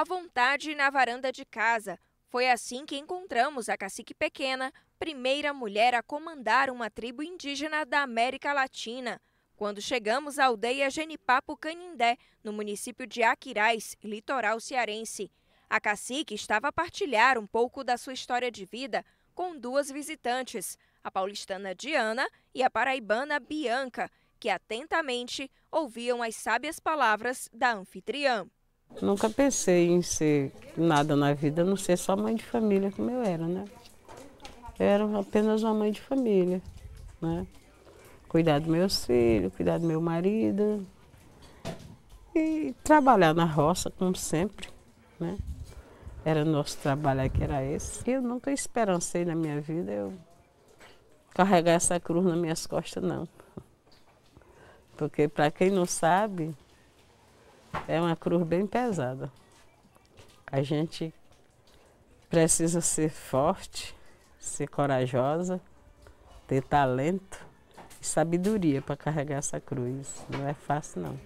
à vontade na varanda de casa. Foi assim que encontramos a cacique pequena, primeira mulher a comandar uma tribo indígena da América Latina. Quando chegamos à aldeia Genipapo Canindé, no município de Aquirais, litoral cearense, a cacique estava a partilhar um pouco da sua história de vida com duas visitantes, a paulistana Diana e a paraibana Bianca, que atentamente ouviam as sábias palavras da anfitriã. Nunca pensei em ser nada na vida, a não ser só mãe de família, como eu era, né? Eu era apenas uma mãe de família, né? Cuidar dos meus filhos, cuidar do meu marido. E trabalhar na roça, como sempre, né? Era nosso trabalho que era esse. Eu nunca esperancei na minha vida eu carregar essa cruz nas minhas costas, não. Porque, para quem não sabe, é uma cruz bem pesada. A gente precisa ser forte, ser corajosa, ter talento e sabedoria para carregar essa cruz. Não é fácil, não.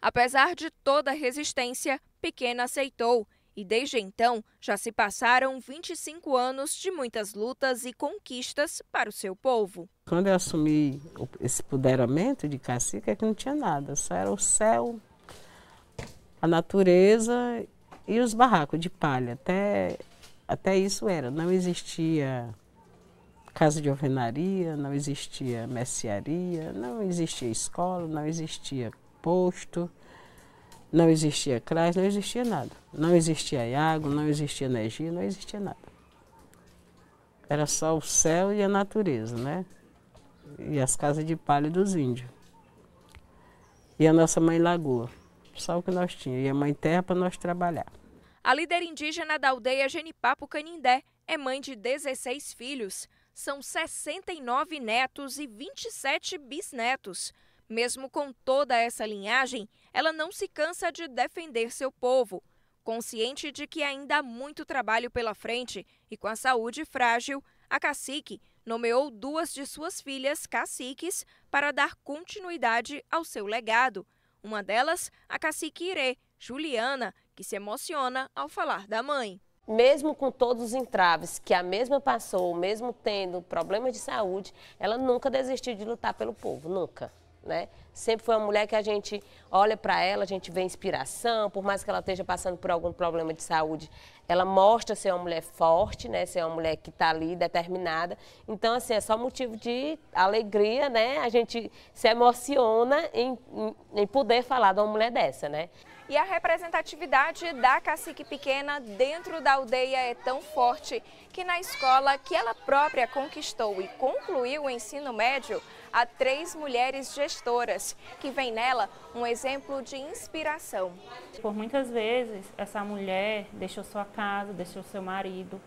Apesar de toda a resistência, Pequena aceitou e desde então já se passaram 25 anos de muitas lutas e conquistas para o seu povo. Quando eu assumi esse poderamento de cacique, é que não tinha nada, só era o céu, a natureza e os barracos de palha. Até, até isso era. Não existia casa de alvenaria, não existia mercearia, não existia escola, não existia posto, não existia CRAS, não existia nada. Não existia Iago, não existia energia, não existia nada. Era só o céu e a natureza, né? E as casas de palha dos índios. E a nossa mãe lagoa só o que nós tínhamos. E a mãe terra para nós trabalhar. A líder indígena da aldeia Genipapo Canindé é mãe de 16 filhos. São 69 netos e 27 bisnetos. Mesmo com toda essa linhagem, ela não se cansa de defender seu povo. Consciente de que ainda há muito trabalho pela frente e com a saúde frágil, a cacique nomeou duas de suas filhas caciques para dar continuidade ao seu legado. Uma delas, a cacique Irê, Juliana, que se emociona ao falar da mãe. Mesmo com todos os entraves que a mesma passou, mesmo tendo problemas de saúde, ela nunca desistiu de lutar pelo povo, nunca né? Sempre foi uma mulher que a gente olha para ela, a gente vê inspiração, por mais que ela esteja passando por algum problema de saúde, ela mostra ser uma mulher forte, né? Ser uma mulher que está ali, determinada. Então, assim, é só motivo de alegria, né? A gente se emociona em, em, em poder falar de uma mulher dessa, né? E a representatividade da cacique pequena dentro da aldeia é tão forte que na escola que ela própria conquistou e concluiu o ensino médio, há três mulheres gestoras, que vem nela um exemplo de inspiração. Por muitas vezes, essa mulher deixou sua casa, deixou seu marido,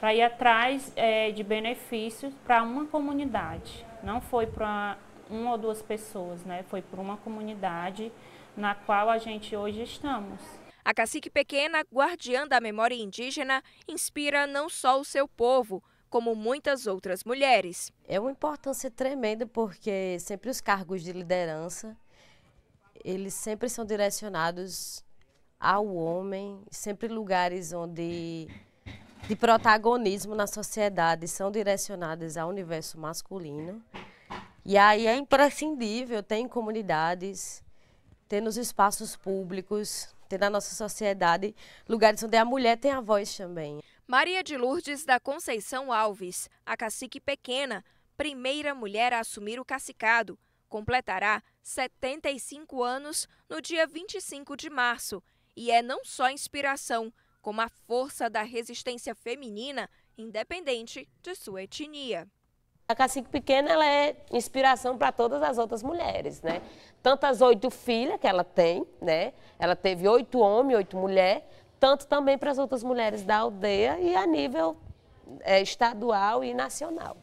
para ir atrás é, de benefícios para uma comunidade. Não foi para uma ou duas pessoas, né? foi para uma comunidade na qual a gente hoje estamos. A cacique pequena, guardiã da memória indígena, inspira não só o seu povo, como muitas outras mulheres. É uma importância tremenda porque sempre os cargos de liderança, eles sempre são direcionados ao homem, sempre lugares onde de protagonismo na sociedade são direcionados ao universo masculino. E aí é imprescindível ter em comunidades ter nos espaços públicos, ter na nossa sociedade lugares onde a mulher tem a voz também. Maria de Lourdes da Conceição Alves, a cacique pequena, primeira mulher a assumir o cacicado, completará 75 anos no dia 25 de março e é não só inspiração, como a força da resistência feminina, independente de sua etnia. A cacique pequena ela é inspiração para todas as outras mulheres, né? Tantas oito filhas que ela tem, né? Ela teve oito homens, oito mulheres, tanto também para as outras mulheres da aldeia e a nível é, estadual e nacional.